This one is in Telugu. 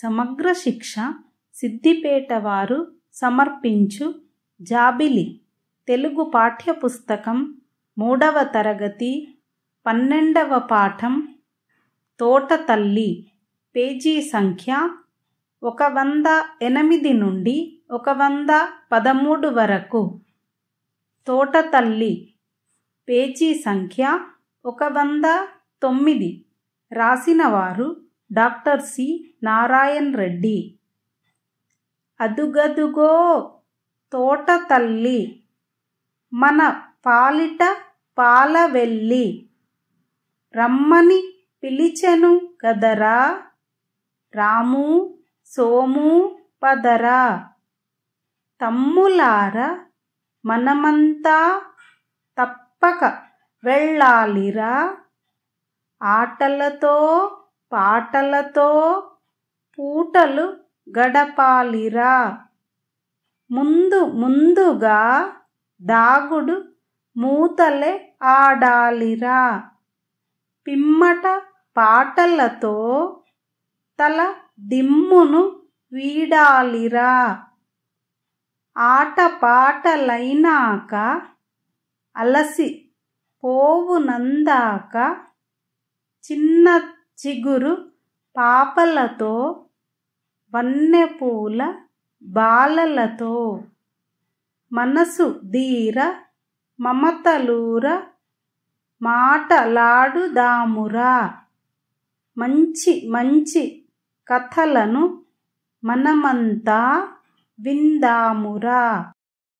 సమగ్ర శిక్ష సిద్ధిపేట వారు సమర్పించు జాబిలి తెలుగు పాఠ్యపుస్తకం మూడవ తరగతి పన్నెండవ పాఠం తోట తల్లి పేజీ సంఖ్య ఒక వంద ఎనిమిది నుండి ఒక వంద పదమూడు వరకు తోట తల్లి పేజీ సంఖ్య ఒక వంద తొమ్మిది రాసినవారు డాక్టర్ సి నారాయణ్ రెడ్డి అదుగదుగో తోట తల్లి మన పాలిట పాల వెళ్ళి రమ్మని పిలిచెను కదరా రాము సోము పదరా తమ్ములార మనమంతా తప్పక వెళ్ళాలిరా ఆటలతో పాటలతో పూటలు గడపాలిరా ముందు ముందుగా దాగుడు మూతలే ఆడాలిరా పిమ్మట పాటలతో తల దిమ్మును వీడాలిరా ఆటపాటలైనాక అలసి పోవునందాక చిన్న చిగురు పాపలతో వన్నెపూల బాలలతో మనసు ధీర మమతలూర మాటలాడుదామురా మంచి మంచి కథలను మనమంతా విందామురా